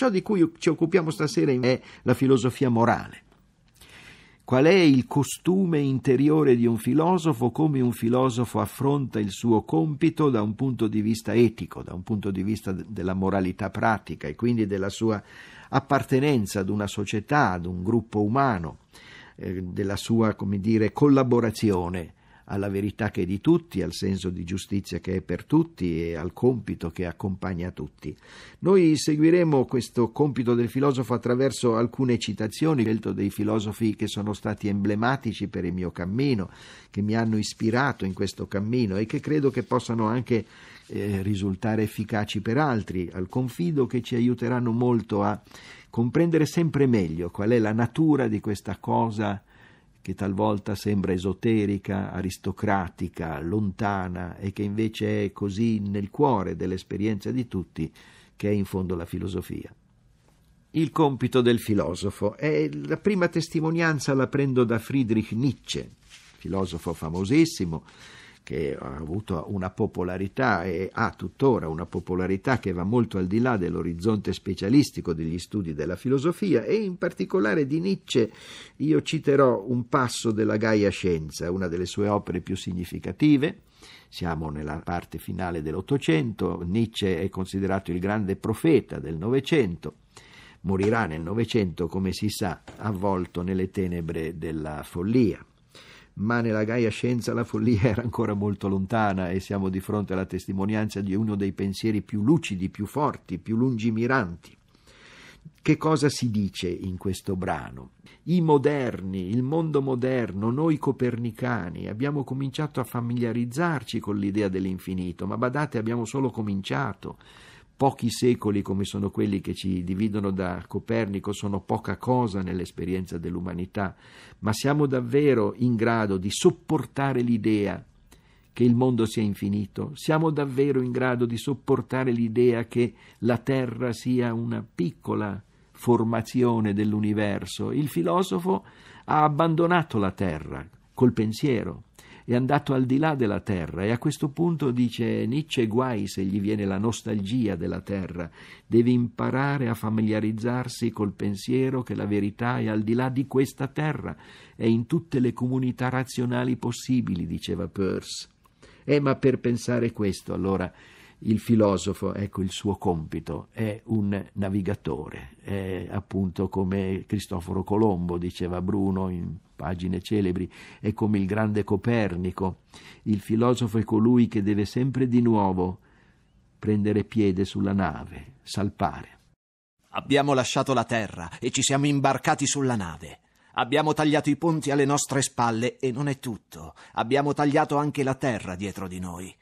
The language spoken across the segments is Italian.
Ciò di cui ci occupiamo stasera è la filosofia morale. Qual è il costume interiore di un filosofo, come un filosofo affronta il suo compito da un punto di vista etico, da un punto di vista della moralità pratica e quindi della sua appartenenza ad una società, ad un gruppo umano, eh, della sua, come dire, collaborazione alla verità che è di tutti, al senso di giustizia che è per tutti e al compito che accompagna tutti. Noi seguiremo questo compito del filosofo attraverso alcune citazioni, scelto dei filosofi che sono stati emblematici per il mio cammino, che mi hanno ispirato in questo cammino e che credo che possano anche eh, risultare efficaci per altri, al confido che ci aiuteranno molto a comprendere sempre meglio qual è la natura di questa cosa che talvolta sembra esoterica, aristocratica, lontana e che invece è così nel cuore dell'esperienza di tutti, che è in fondo la filosofia. Il compito del filosofo. E la prima testimonianza la prendo da Friedrich Nietzsche, filosofo famosissimo, che ha avuto una popolarità e ha tuttora una popolarità che va molto al di là dell'orizzonte specialistico degli studi della filosofia e in particolare di Nietzsche io citerò un passo della Gaia Scienza, una delle sue opere più significative. Siamo nella parte finale dell'Ottocento, Nietzsche è considerato il grande profeta del Novecento morirà nel Novecento, come si sa, avvolto nelle tenebre della follia ma nella gaia scienza la follia era ancora molto lontana e siamo di fronte alla testimonianza di uno dei pensieri più lucidi, più forti, più lungimiranti. Che cosa si dice in questo brano? I moderni, il mondo moderno, noi copernicani abbiamo cominciato a familiarizzarci con l'idea dell'infinito, ma badate abbiamo solo cominciato pochi secoli come sono quelli che ci dividono da Copernico sono poca cosa nell'esperienza dell'umanità, ma siamo davvero in grado di sopportare l'idea che il mondo sia infinito? Siamo davvero in grado di sopportare l'idea che la Terra sia una piccola formazione dell'universo? Il filosofo ha abbandonato la Terra col pensiero è andato al di là della terra e a questo punto dice Nietzsche guai se gli viene la nostalgia della terra, deve imparare a familiarizzarsi col pensiero che la verità è al di là di questa terra, e in tutte le comunità razionali possibili, diceva Peirce. Eh, ma per pensare questo, allora, il filosofo, ecco il suo compito, è un navigatore, è appunto come Cristoforo Colombo, diceva Bruno in pagine celebri, è come il grande Copernico, il filosofo è colui che deve sempre di nuovo prendere piede sulla nave, salpare. Abbiamo lasciato la terra e ci siamo imbarcati sulla nave. Abbiamo tagliato i ponti alle nostre spalle e non è tutto. Abbiamo tagliato anche la terra dietro di noi.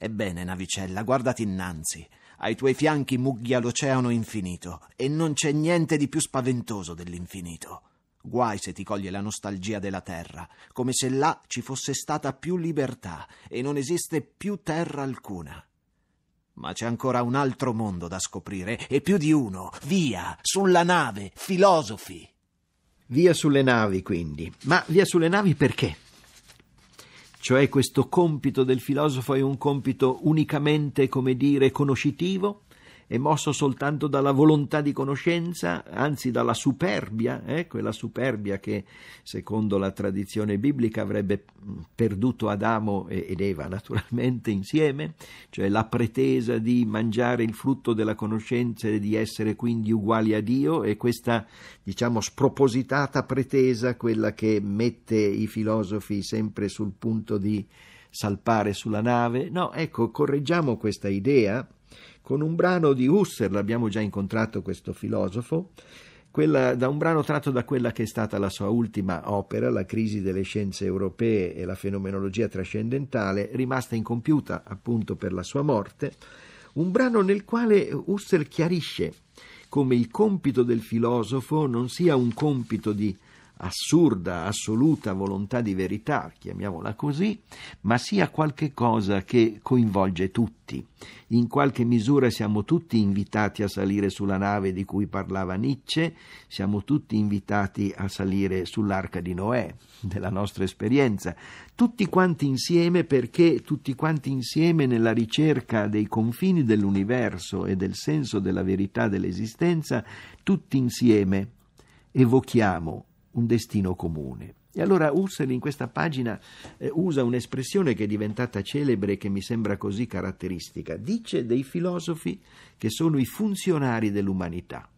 Ebbene, navicella, guardati innanzi. Ai tuoi fianchi mugghia l'oceano infinito, e non c'è niente di più spaventoso dell'infinito. Guai se ti coglie la nostalgia della terra, come se là ci fosse stata più libertà e non esiste più terra alcuna. Ma c'è ancora un altro mondo da scoprire, e più di uno. Via, sulla nave, filosofi. Via sulle navi, quindi. Ma via sulle navi perché? cioè questo compito del filosofo è un compito unicamente, come dire, conoscitivo, è mosso soltanto dalla volontà di conoscenza, anzi dalla superbia, eh, quella superbia che secondo la tradizione biblica avrebbe perduto Adamo ed Eva naturalmente insieme, cioè la pretesa di mangiare il frutto della conoscenza e di essere quindi uguali a Dio e questa diciamo spropositata pretesa, quella che mette i filosofi sempre sul punto di salpare sulla nave. No, ecco, correggiamo questa idea con un brano di Husserl, abbiamo già incontrato questo filosofo, quella, da un brano tratto da quella che è stata la sua ultima opera, La crisi delle scienze europee e la fenomenologia trascendentale, rimasta incompiuta appunto per la sua morte, un brano nel quale Husserl chiarisce come il compito del filosofo non sia un compito di assurda, assoluta volontà di verità, chiamiamola così, ma sia qualche cosa che coinvolge tutti. In qualche misura siamo tutti invitati a salire sulla nave di cui parlava Nietzsche, siamo tutti invitati a salire sull'arca di Noè, della nostra esperienza, tutti quanti insieme perché tutti quanti insieme nella ricerca dei confini dell'universo e del senso della verità dell'esistenza, tutti insieme evochiamo un destino comune. E allora Husserl in questa pagina eh, usa un'espressione che è diventata celebre e che mi sembra così caratteristica. Dice dei filosofi che sono i funzionari dell'umanità.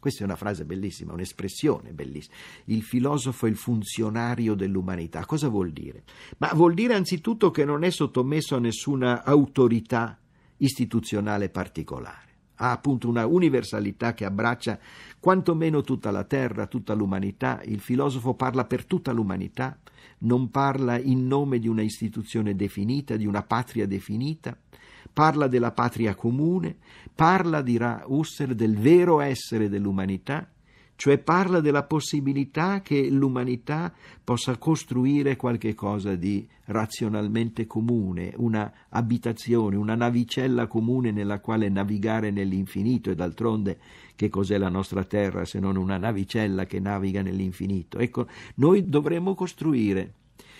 Questa è una frase bellissima, un'espressione bellissima. Il filosofo è il funzionario dell'umanità. Cosa vuol dire? Ma vuol dire anzitutto che non è sottomesso a nessuna autorità istituzionale particolare ha appunto una universalità che abbraccia quantomeno tutta la terra, tutta l'umanità, il filosofo parla per tutta l'umanità, non parla in nome di una istituzione definita, di una patria definita, parla della patria comune, parla, dirà Husserl, del vero essere dell'umanità, cioè parla della possibilità che l'umanità possa costruire qualche cosa di razionalmente comune, una abitazione, una navicella comune nella quale navigare nell'infinito e d'altronde che cos'è la nostra terra se non una navicella che naviga nell'infinito. Ecco, noi dovremmo costruire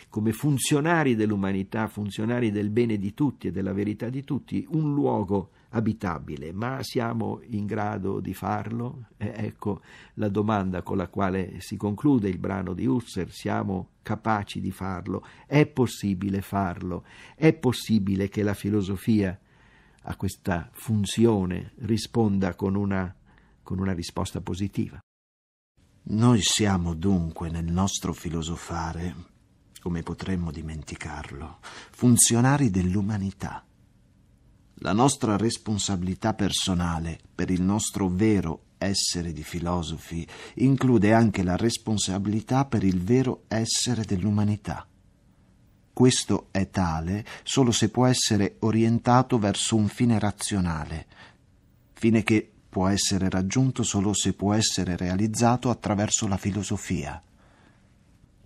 come funzionari dell'umanità, funzionari del bene di tutti e della verità di tutti, un luogo abitabile, ma siamo in grado di farlo? Eh, ecco la domanda con la quale si conclude il brano di Husserl, siamo capaci di farlo? È possibile farlo? È possibile che la filosofia a questa funzione risponda con una, con una risposta positiva? Noi siamo dunque nel nostro filosofare, come potremmo dimenticarlo, funzionari dell'umanità la nostra responsabilità personale per il nostro vero essere di filosofi include anche la responsabilità per il vero essere dell'umanità. Questo è tale solo se può essere orientato verso un fine razionale, fine che può essere raggiunto solo se può essere realizzato attraverso la filosofia.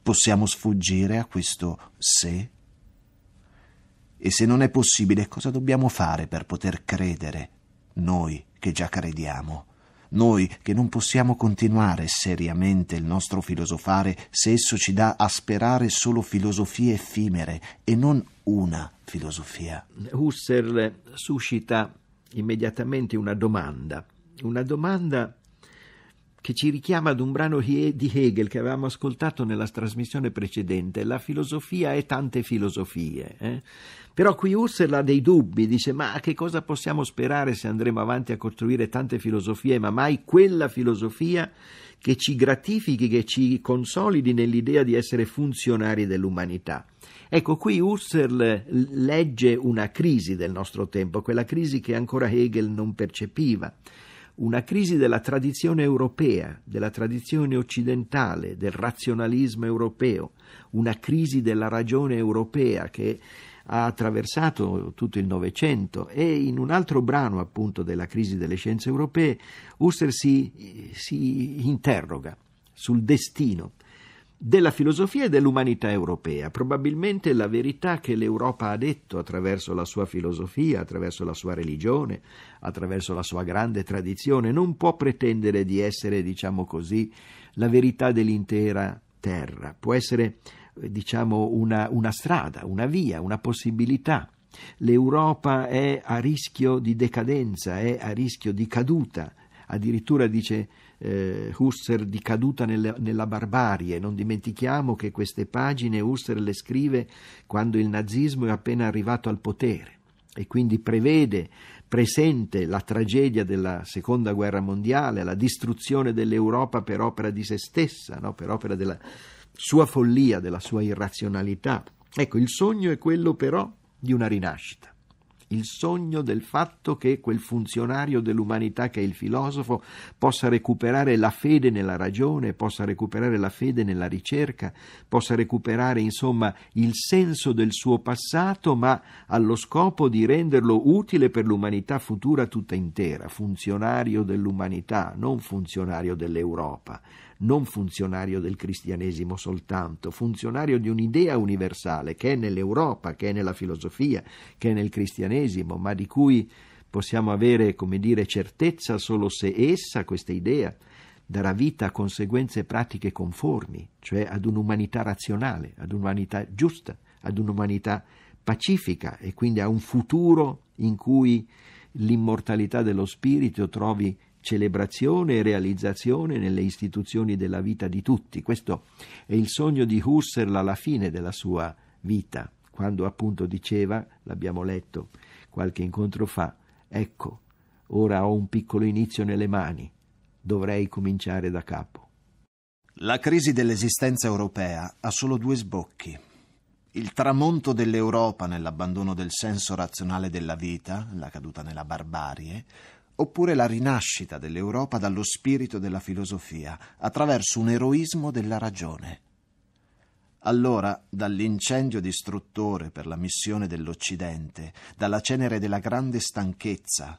Possiamo sfuggire a questo se e se non è possibile, cosa dobbiamo fare per poter credere? Noi che già crediamo, noi che non possiamo continuare seriamente il nostro filosofare se esso ci dà a sperare solo filosofie effimere e non una filosofia. Husserl suscita immediatamente una domanda, una domanda che ci richiama ad un brano di Hegel che avevamo ascoltato nella trasmissione precedente, La filosofia è tante filosofie. Eh? Però qui Husserl ha dei dubbi, dice ma che cosa possiamo sperare se andremo avanti a costruire tante filosofie, ma mai quella filosofia che ci gratifichi, che ci consolidi nell'idea di essere funzionari dell'umanità. Ecco, qui Husserl legge una crisi del nostro tempo, quella crisi che ancora Hegel non percepiva una crisi della tradizione europea, della tradizione occidentale, del razionalismo europeo, una crisi della ragione europea che ha attraversato tutto il Novecento e in un altro brano appunto della crisi delle scienze europee Husserl si, si interroga sul destino della filosofia e dell'umanità europea. Probabilmente la verità che l'Europa ha detto attraverso la sua filosofia, attraverso la sua religione, attraverso la sua grande tradizione, non può pretendere di essere, diciamo così, la verità dell'intera terra. Può essere, diciamo, una, una strada, una via, una possibilità. L'Europa è a rischio di decadenza, è a rischio di caduta. Addirittura dice eh, Husser di caduta nella, nella barbarie. Non dimentichiamo che queste pagine Husser le scrive quando il nazismo è appena arrivato al potere e quindi prevede, presente la tragedia della seconda guerra mondiale, la distruzione dell'Europa per opera di se stessa, no? per opera della sua follia, della sua irrazionalità. Ecco, il sogno è quello però di una rinascita il sogno del fatto che quel funzionario dell'umanità che è il filosofo possa recuperare la fede nella ragione, possa recuperare la fede nella ricerca, possa recuperare insomma il senso del suo passato, ma allo scopo di renderlo utile per l'umanità futura tutta intera, funzionario dell'umanità, non funzionario dell'Europa non funzionario del cristianesimo soltanto, funzionario di un'idea universale che è nell'Europa, che è nella filosofia, che è nel cristianesimo, ma di cui possiamo avere, come dire, certezza solo se essa, questa idea, darà vita a conseguenze pratiche conformi, cioè ad un'umanità razionale, ad un'umanità giusta, ad un'umanità pacifica e quindi a un futuro in cui l'immortalità dello spirito trovi celebrazione e realizzazione nelle istituzioni della vita di tutti. Questo è il sogno di Husserl alla fine della sua vita, quando appunto diceva, l'abbiamo letto qualche incontro fa, ecco, ora ho un piccolo inizio nelle mani, dovrei cominciare da capo. La crisi dell'esistenza europea ha solo due sbocchi. Il tramonto dell'Europa nell'abbandono del senso razionale della vita, la caduta nella barbarie, oppure la rinascita dell'Europa dallo spirito della filosofia, attraverso un eroismo della ragione. Allora, dall'incendio distruttore per la missione dell'Occidente, dalla cenere della grande stanchezza,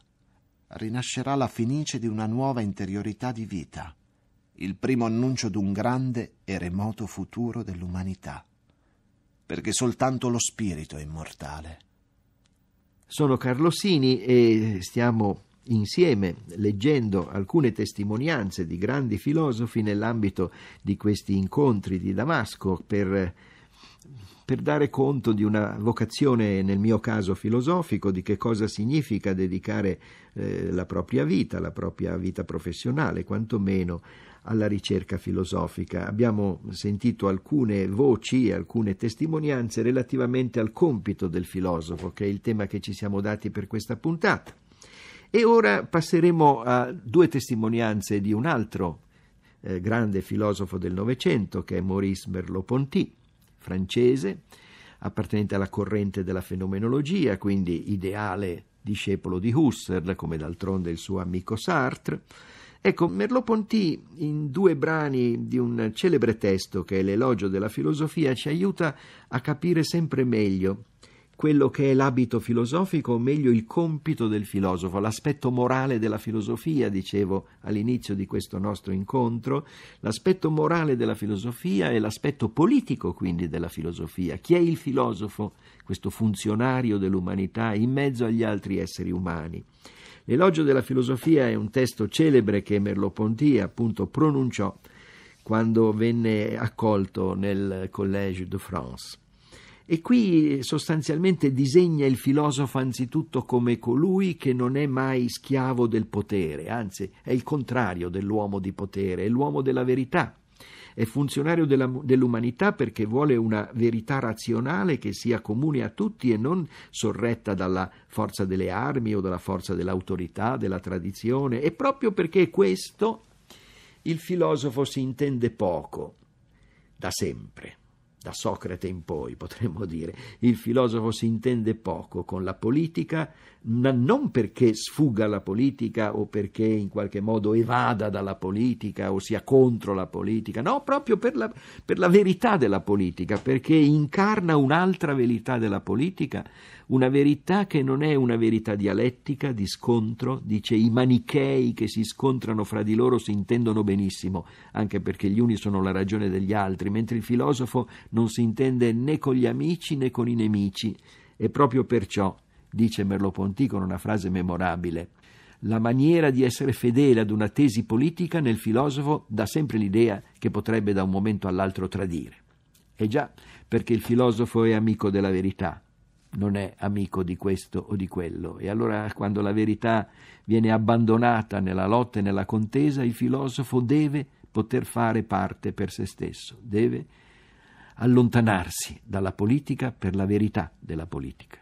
rinascerà la finice di una nuova interiorità di vita, il primo annuncio d'un grande e remoto futuro dell'umanità, perché soltanto lo spirito è immortale. Sono Carlosini e stiamo insieme leggendo alcune testimonianze di grandi filosofi nell'ambito di questi incontri di Damasco per, per dare conto di una vocazione, nel mio caso filosofico, di che cosa significa dedicare eh, la propria vita, la propria vita professionale, quantomeno alla ricerca filosofica. Abbiamo sentito alcune voci, alcune testimonianze relativamente al compito del filosofo, che è il tema che ci siamo dati per questa puntata. E ora passeremo a due testimonianze di un altro eh, grande filosofo del Novecento, che è Maurice Merleau-Ponty, francese, appartenente alla corrente della fenomenologia, quindi ideale discepolo di Husserl, come d'altronde il suo amico Sartre. Ecco, Merleau-Ponty in due brani di un celebre testo che è l'elogio della filosofia ci aiuta a capire sempre meglio quello che è l'abito filosofico, o meglio il compito del filosofo, l'aspetto morale della filosofia, dicevo all'inizio di questo nostro incontro, l'aspetto morale della filosofia e l'aspetto politico quindi della filosofia. Chi è il filosofo, questo funzionario dell'umanità in mezzo agli altri esseri umani? L'elogio della filosofia è un testo celebre che Merleau-Ponty appunto pronunciò quando venne accolto nel Collège de France. E qui sostanzialmente disegna il filosofo anzitutto come colui che non è mai schiavo del potere, anzi è il contrario dell'uomo di potere, è l'uomo della verità. È funzionario della, dell'umanità perché vuole una verità razionale che sia comune a tutti e non sorretta dalla forza delle armi o dalla forza dell'autorità, della tradizione. E proprio perché questo il filosofo si intende poco, da sempre da Socrate in poi, potremmo dire, il filosofo si intende poco con la politica, non perché sfugga alla politica o perché in qualche modo evada dalla politica o sia contro la politica, no, proprio per la, per la verità della politica, perché incarna un'altra verità della politica, una verità che non è una verità dialettica, di scontro, dice i manichei che si scontrano fra di loro si intendono benissimo, anche perché gli uni sono la ragione degli altri, mentre il filosofo non si intende né con gli amici né con i nemici, e proprio perciò dice Merleau-Ponty con una frase memorabile. La maniera di essere fedele ad una tesi politica nel filosofo dà sempre l'idea che potrebbe da un momento all'altro tradire. E eh già, perché il filosofo è amico della verità, non è amico di questo o di quello. E allora quando la verità viene abbandonata nella lotta e nella contesa, il filosofo deve poter fare parte per se stesso, deve allontanarsi dalla politica per la verità della politica.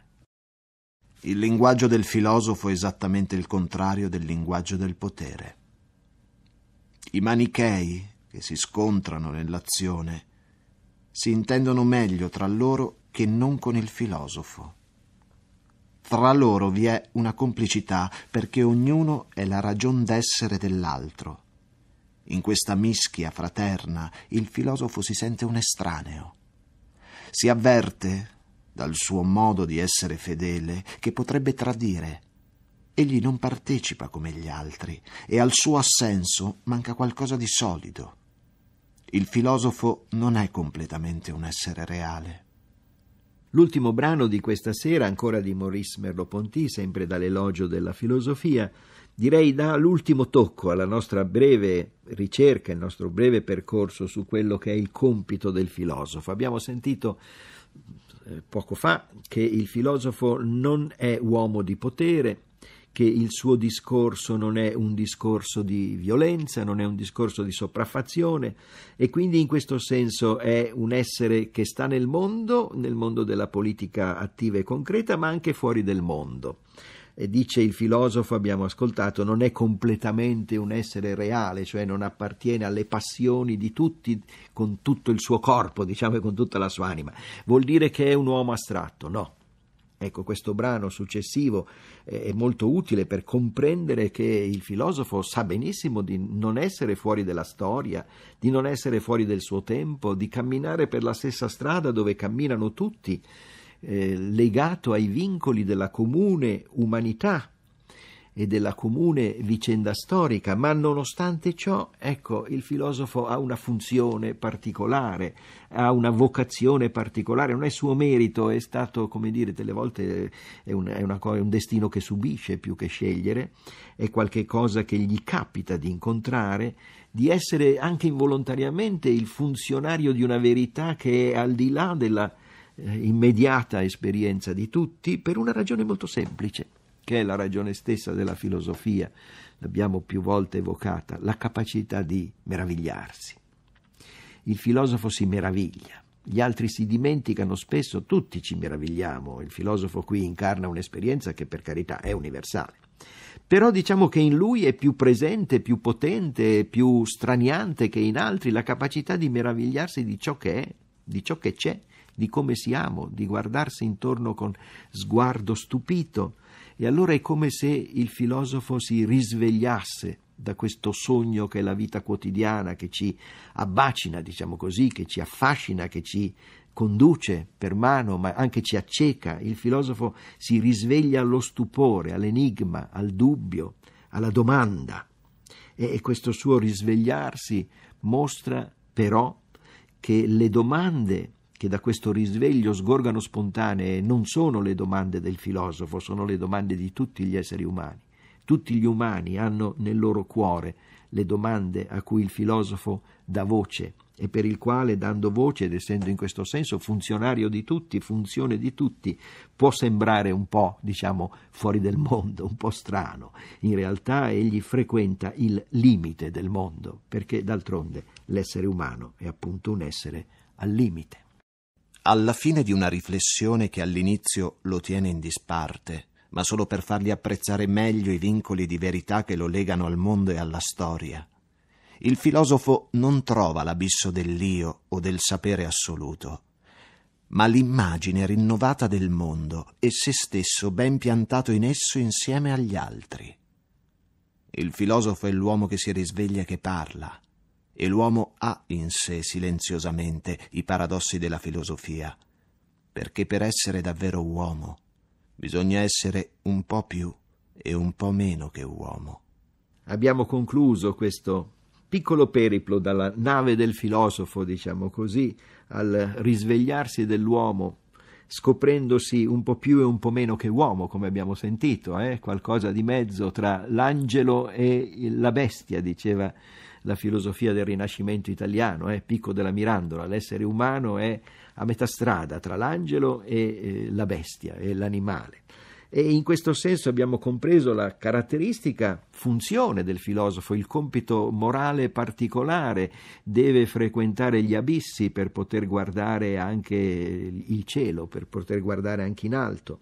Il linguaggio del filosofo è esattamente il contrario del linguaggio del potere. I manichei, che si scontrano nell'azione, si intendono meglio tra loro che non con il filosofo. Tra loro vi è una complicità perché ognuno è la ragion d'essere dell'altro. In questa mischia fraterna il filosofo si sente un estraneo. Si avverte dal suo modo di essere fedele, che potrebbe tradire. Egli non partecipa come gli altri e al suo assenso manca qualcosa di solido. Il filosofo non è completamente un essere reale. L'ultimo brano di questa sera, ancora di Maurice Merleau-Ponty, sempre dall'elogio della filosofia, direi dà l'ultimo tocco alla nostra breve ricerca, il nostro breve percorso su quello che è il compito del filosofo. Abbiamo sentito eh, poco fa che il filosofo non è uomo di potere, che il suo discorso non è un discorso di violenza, non è un discorso di sopraffazione e quindi in questo senso è un essere che sta nel mondo, nel mondo della politica attiva e concreta, ma anche fuori del mondo dice il filosofo, abbiamo ascoltato, non è completamente un essere reale, cioè non appartiene alle passioni di tutti con tutto il suo corpo, diciamo, e con tutta la sua anima. Vuol dire che è un uomo astratto, no. Ecco, questo brano successivo è molto utile per comprendere che il filosofo sa benissimo di non essere fuori della storia, di non essere fuori del suo tempo, di camminare per la stessa strada dove camminano tutti eh, legato ai vincoli della comune umanità e della comune vicenda storica, ma nonostante ciò, ecco, il filosofo ha una funzione particolare, ha una vocazione particolare, non è suo merito, è stato, come dire, delle volte è un, è una, è un destino che subisce più che scegliere, è qualcosa che gli capita di incontrare, di essere anche involontariamente il funzionario di una verità che è al di là della eh, immediata esperienza di tutti per una ragione molto semplice, che è la ragione stessa della filosofia, l'abbiamo più volte evocata, la capacità di meravigliarsi. Il filosofo si meraviglia, gli altri si dimenticano spesso, tutti ci meravigliamo, il filosofo qui incarna un'esperienza che per carità è universale. Però diciamo che in lui è più presente, più potente, più straniante che in altri la capacità di meravigliarsi di ciò che è, di ciò che c'è, di come siamo, di guardarsi intorno con sguardo stupito. E allora è come se il filosofo si risvegliasse da questo sogno che è la vita quotidiana, che ci abbacina, diciamo così, che ci affascina, che ci conduce per mano, ma anche ci acceca. Il filosofo si risveglia allo stupore, all'enigma, al dubbio, alla domanda. E questo suo risvegliarsi mostra però che le domande che da questo risveglio sgorgano spontanee non sono le domande del filosofo, sono le domande di tutti gli esseri umani. Tutti gli umani hanno nel loro cuore le domande a cui il filosofo dà voce e per il quale, dando voce ed essendo in questo senso funzionario di tutti, funzione di tutti, può sembrare un po', diciamo, fuori del mondo, un po' strano. In realtà egli frequenta il limite del mondo, perché d'altronde l'essere umano è appunto un essere al limite alla fine di una riflessione che all'inizio lo tiene in disparte, ma solo per fargli apprezzare meglio i vincoli di verità che lo legano al mondo e alla storia. Il filosofo non trova l'abisso dell'io o del sapere assoluto, ma l'immagine rinnovata del mondo e se stesso ben piantato in esso insieme agli altri. Il filosofo è l'uomo che si risveglia e che parla, e l'uomo ha in sé silenziosamente i paradossi della filosofia, perché per essere davvero uomo bisogna essere un po' più e un po' meno che uomo. Abbiamo concluso questo piccolo periplo dalla nave del filosofo, diciamo così, al risvegliarsi dell'uomo, scoprendosi un po' più e un po' meno che uomo, come abbiamo sentito, eh? qualcosa di mezzo tra l'angelo e la bestia, diceva la filosofia del Rinascimento italiano, eh, Picco della Mirandola, l'essere umano è a metà strada tra l'angelo e eh, la bestia e l'animale. E in questo senso abbiamo compreso la caratteristica funzione del filosofo, il compito morale particolare, deve frequentare gli abissi per poter guardare anche il cielo, per poter guardare anche in alto.